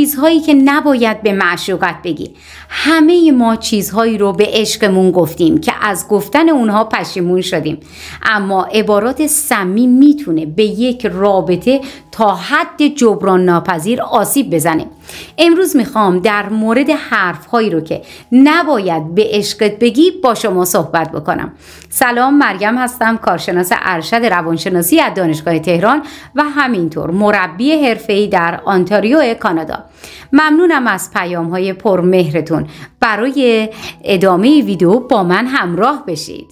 چیزهایی که نباید به معشوقت بگی همه ما چیزهایی رو به عشقمون گفتیم که از گفتن اونها پشیمون شدیم اما عبارات سمی میتونه به یک رابطه تا حد جبران ناپذیر آسیب بزنه امروز میخوام در مورد حرف هایی رو که نباید به عشقت بگی با شما صحبت بکنم سلام مریم هستم کارشناس ارشد روانشناسی از دانشگاه تهران و همینطور مربی ای در آنتاریو کانادا ممنونم از پیام های پرمهرتون برای ادامه ویدیو با من همراه بشید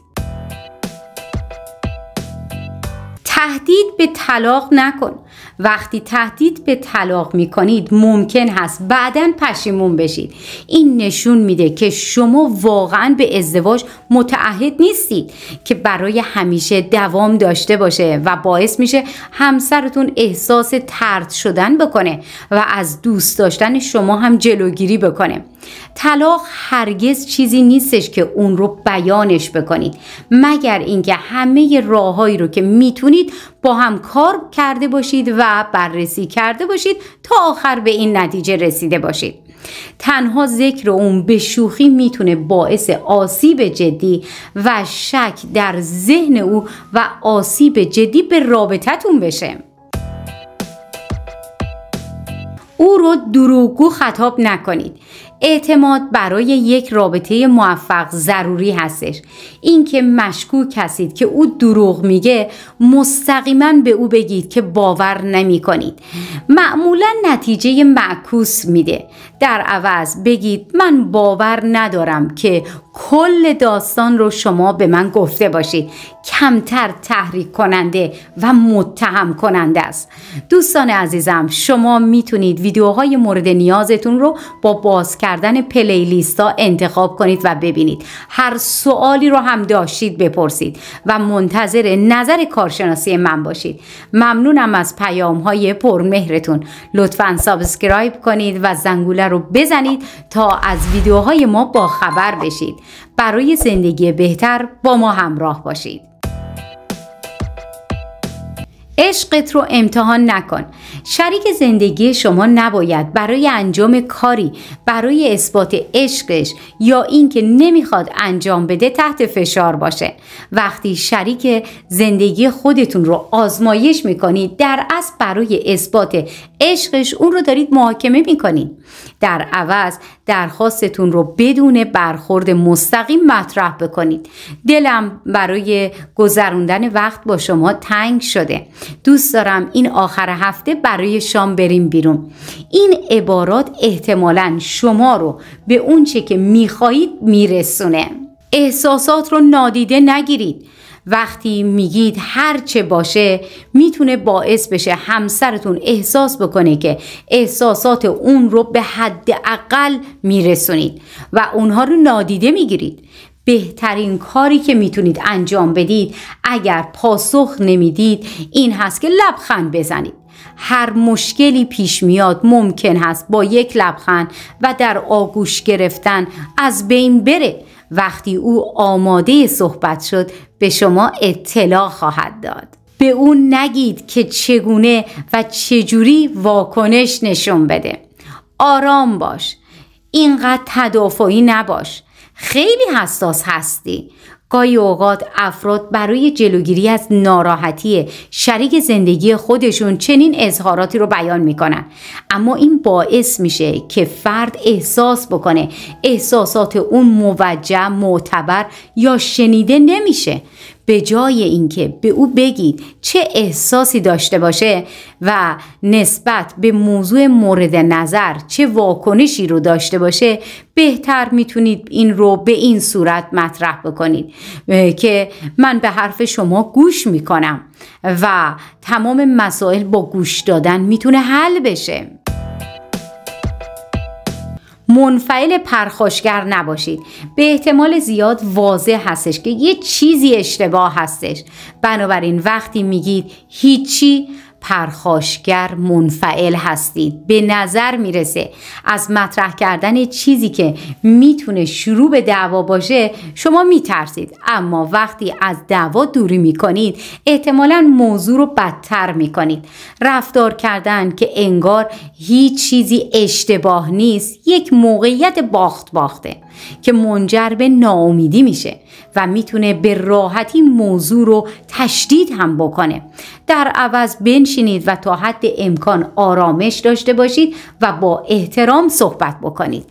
تهدید به طلاق نکن وقتی تهدید به طلاق می کنید ممکن هست بعدا پشیمون بشید این نشون میده که شما واقعا به ازدواج متعهد نیستید که برای همیشه دوام داشته باشه و باعث میشه همسرتون احساس ترد شدن بکنه و از دوست داشتن شما هم جلوگیری بکنه طلاق هرگز چیزی نیستش که اون رو بیانش بکنید مگر اینکه همه راههایی رو که میتونید با هم کار کرده باشید باشید و بررسی کرده باشید تا آخر به این نتیجه رسیده باشید تنها ذکر اون به شوخی میتونه باعث آسیب جدی و شک در ذهن او و آسیب جدی به رابطتون بشه او رو دروگو خطاب نکنید اعتماد برای یک رابطه موفق ضروری هستش اینکه مشکوک هستید که او دروغ میگه مستقیما به او بگید که باور نمی کنید معمولا نتیجه معکوس میده در عوض بگید من باور ندارم که کل داستان رو شما به من گفته باشید کمتر تحریک کننده و متهم کننده است دوستان عزیزم شما میتونید ویدیوهای مورد نیازتون رو با باز کردن پلیلیست ها انتخاب کنید و ببینید هر سوالی رو هم داشتید بپرسید و منتظر نظر کارشناسی من باشید ممنونم از پیام های پرمهرتون لطفا سابسکرایب کنید و زنگوله رو بزنید تا از ویدیوهای ما با خبر بشید برای زندگی بهتر با ما همراه باشید. عشقت رو امتحان نکن شریک زندگی شما نباید برای انجام کاری برای اثبات عشقش یا اینکه نمیخواد انجام بده تحت فشار باشه وقتی شریک زندگی خودتون رو آزمایش میکنید در اصل برای اثبات عشقش اون رو دارید محاکمه میکنید در عوض درخواستتون رو بدون برخورد مستقیم مطرح بکنید دلم برای گذروندن وقت با شما تنگ شده دوست دارم این آخر هفته برای شام بریم بیرون این عبارات احتمالا شما رو به اونچه که میخواهید میرسونه احساسات رو نادیده نگیرید وقتی میگید هر چه باشه میتونه باعث بشه همسرتون احساس بکنه که احساسات اون رو به حد اقل میرسونید و اونها رو نادیده میگیرید بهترین کاری که میتونید انجام بدید اگر پاسخ نمیدید این هست که لبخند بزنید هر مشکلی پیش میاد ممکن هست با یک لبخند و در آگوش گرفتن از بین بره وقتی او آماده صحبت شد به شما اطلاع خواهد داد به اون نگید که چگونه و چجوری واکنش نشون بده آرام باش اینقدر تدافعی نباش خیلی حساس هستی گاهی اوقات افراد برای جلوگیری از ناراحتی شریک زندگی خودشون چنین اظهاراتی رو بیان میکنن اما این باعث میشه که فرد احساس بکنه احساسات اون موجه معتبر یا شنیده نمیشه به جای اینکه به او بگید چه احساسی داشته باشه و نسبت به موضوع مورد نظر چه واکنشی رو داشته باشه بهتر میتونید این رو به این صورت مطرح بکنید که من به حرف شما گوش میکنم و تمام مسائل با گوش دادن میتونه حل بشه منفعل پرخاشگر نباشید به احتمال زیاد واضح هستش که یه چیزی اشتباه هستش بنابراین وقتی میگید هیچی پرخاشگر منفعل هستید به نظر میرسه از مطرح کردن چیزی که میتونه شروع به دعوا باشه شما میترسید اما وقتی از دعوا دوری میکنید احتمالا موضوع رو بدتر میکنید رفتار کردن که انگار هیچ چیزی اشتباه نیست یک موقعیت باخت باخته که منجر به ناامیدی میشه و میتونه به راحتی موضوع رو تشدید هم بکنه در عوض بنشینید و تا حد امکان آرامش داشته باشید و با احترام صحبت بکنید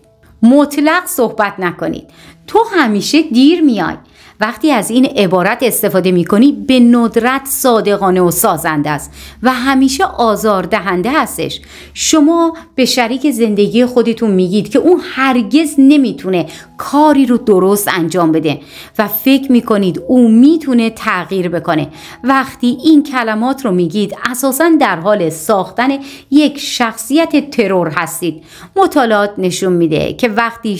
مطلق صحبت نکنید تو همیشه دیر میای وقتی از این عبارت استفاده می کنی به ندرت صادقانه و سازنده است و همیشه آزار دهنده هستش شما به شریک زندگی خودتون میگید که اون هرگز نمیتونه کاری رو درست انجام بده و فکر میکنید او میتونه تغییر بکنه وقتی این کلمات رو میگید اساسا در حال ساختن یک شخصیت ترور هستید مطالعات نشون میده که وقتی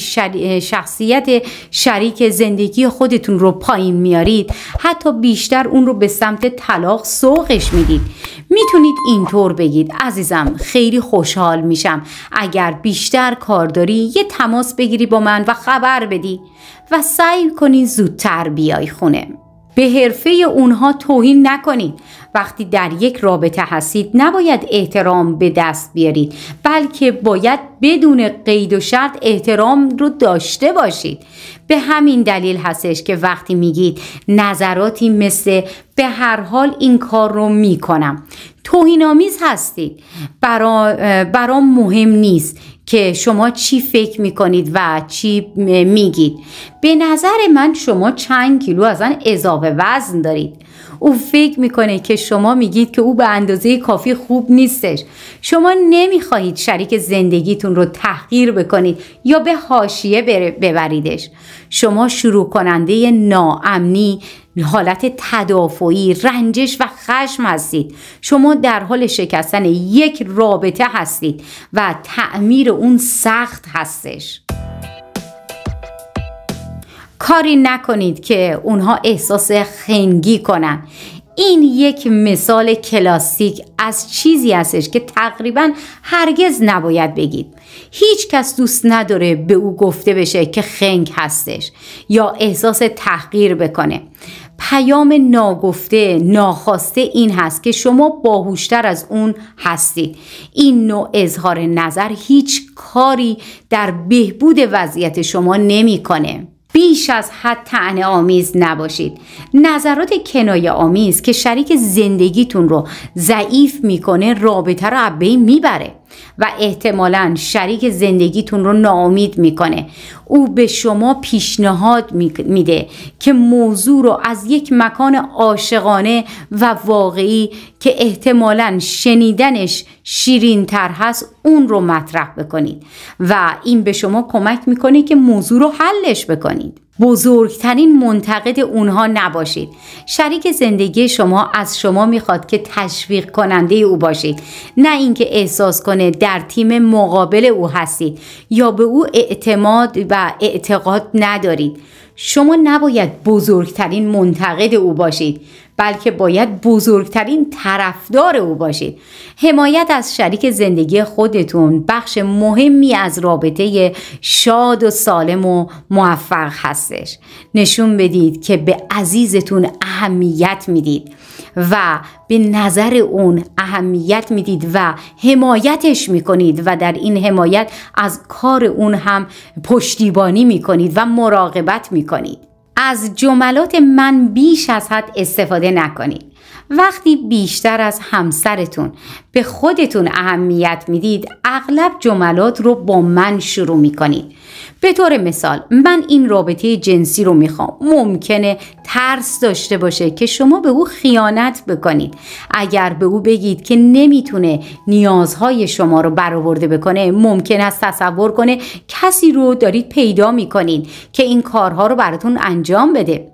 شخصیت شریک زندگی خودتون رو رو پایین میارید حتی بیشتر اون رو به سمت طلاق سوقش میدید میتونید اینطور بگید عزیزم خیلی خوشحال میشم اگر بیشتر کار داری یه تماس بگیری با من و خبر بدی و سعی کنی زودتر بیای خونه به حرفه اونها توهین نکنید وقتی در یک رابطه هستید نباید احترام به دست بیارید بلکه باید بدون قید و شرط احترام رو داشته باشید به همین دلیل هستش که وقتی میگید نظراتی مثل به هر حال این کار رو میکنم توهینآمیز هستید برا برام مهم نیست که شما چی فکر میکنید و چی میگید به نظر من شما چند کیلو ازن اضافه وزن دارید او فکر میکنه که شما میگید که او به اندازه کافی خوب نیستش شما نمیخواهید شریک زندگیتون رو تحقیر بکنید یا به حاشیه ببریدش شما شروع کننده ناامنی حالت تدافعی رنجش و خشم هستید شما در حال شکستن یک رابطه هستید و تعمیر اون سخت هستش کاری نکنید که اونها احساس خنگی کنن این یک مثال کلاسیک از چیزی هستش که تقریبا هرگز نباید بگید هیچ کس دوست نداره به او گفته بشه که خنگ هستش یا احساس تحقیر بکنه پیام ناگفته ناخواسته این هست که شما باهوشتر از اون هستید این نوع اظهار نظر هیچ کاری در بهبود وضعیت شما نمیکنه بیش از حد تعنه آمیز نباشید نظرات کنایه آمیز که شریک زندگیتون رو ضعیف میکنه رابطه رو عبه میبره و احتمالا شریک زندگیتون رو ناامید میکنه او به شما پیشنهاد میده که موضوع رو از یک مکان عاشقانه و واقعی که احتمالا شنیدنش شیرین تر هست اون رو مطرح بکنید و این به شما کمک میکنه که موضوع رو حلش بکنید بزرگترین منتقد اونها نباشید شریک زندگی شما از شما میخواد که تشویق کننده او باشید نه اینکه احساس کنه در تیم مقابل او هستید یا به او اعتماد و اعتقاد ندارید شما نباید بزرگترین منتقد او باشید بلکه باید بزرگترین طرفدار او باشید حمایت از شریک زندگی خودتون بخش مهمی از رابطه شاد و سالم و موفق هستش نشون بدید که به عزیزتون اهمیت میدید و به نظر اون اهمیت میدید و حمایتش میکنید و در این حمایت از کار اون هم پشتیبانی میکنید و مراقبت میکنید از جملات من بیش از حد استفاده نکنید وقتی بیشتر از همسرتون به خودتون اهمیت میدید اغلب جملات رو با من شروع میکنید به طور مثال من این رابطه جنسی رو میخوام ممکنه ترس داشته باشه که شما به او خیانت بکنید اگر به او بگید که نمیتونه نیازهای شما رو برآورده بکنه ممکن است تصور کنه کسی رو دارید پیدا میکنید که این کارها رو براتون انجام بده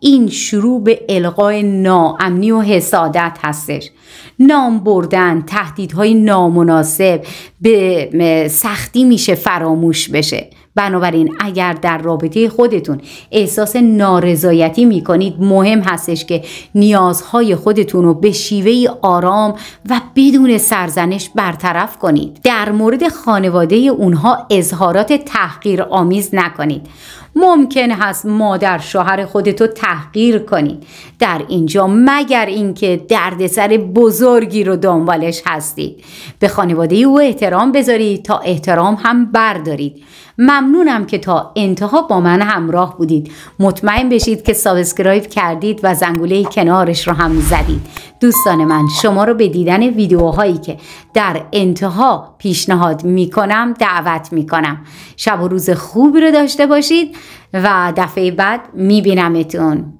این شروع به القای ناامنی و حسادت هستش نام بردن تهدیدهای نامناسب به سختی میشه فراموش بشه بنابراین اگر در رابطه خودتون احساس نارضایتی میکنید مهم هستش که نیازهای خودتون رو به شیوه آرام و بدون سرزنش برطرف کنید در مورد خانواده اونها اظهارات تحقیر آمیز نکنید ممکن هست مادر شوهر خودتو تحقیر کنید در اینجا مگر اینکه دردسر بزرگی رو دنبالش هستید به خانواده او احترام بذارید تا احترام هم بردارید ممنونم که تا انتها با من همراه بودید مطمئن بشید که سابسکرایب کردید و زنگوله کنارش رو هم زدید دوستان من شما رو به دیدن ویدیوهایی که در انتها پیشنهاد میکنم دعوت میکنم شب و روز خوبی رو داشته باشید و دفعه بعد میبینمتون